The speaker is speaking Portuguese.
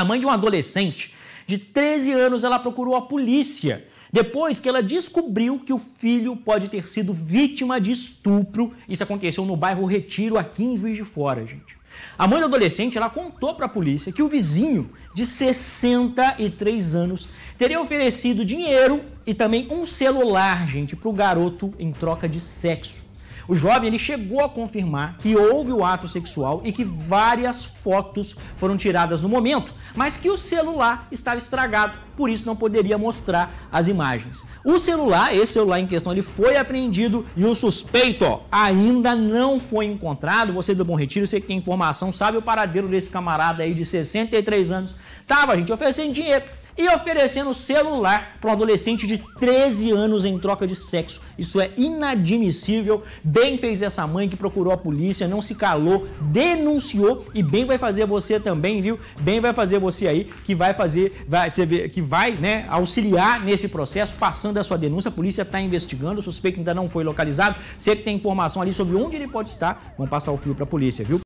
A mãe de um adolescente de 13 anos, ela procurou a polícia depois que ela descobriu que o filho pode ter sido vítima de estupro. Isso aconteceu no bairro Retiro, aqui em Juiz de Fora, gente. A mãe do adolescente, ela contou para a polícia que o vizinho de 63 anos teria oferecido dinheiro e também um celular, gente, para o garoto em troca de sexo. O jovem ele chegou a confirmar que houve o ato sexual e que várias fotos foram tiradas no momento, mas que o celular estava estragado, por isso não poderia mostrar as imagens. O celular, esse celular em questão, ele foi apreendido e o suspeito ó, ainda não foi encontrado. Você do Bom Retiro, você que tem informação, sabe o paradeiro desse camarada aí de 63 anos. Tava, gente, oferecendo dinheiro e oferecendo celular para um adolescente de 13 anos em troca de sexo. Isso é inadmissível. Bem fez essa mãe que procurou a polícia, não se calou, denunciou e bem vai fazer você também, viu? Bem vai fazer você aí que vai fazer, vai, você vê, que vai, né, auxiliar nesse processo, passando a sua denúncia. A polícia está investigando, o suspeito ainda não foi localizado. Você que tem informação ali sobre onde ele pode estar, vão passar o fio para a polícia, viu?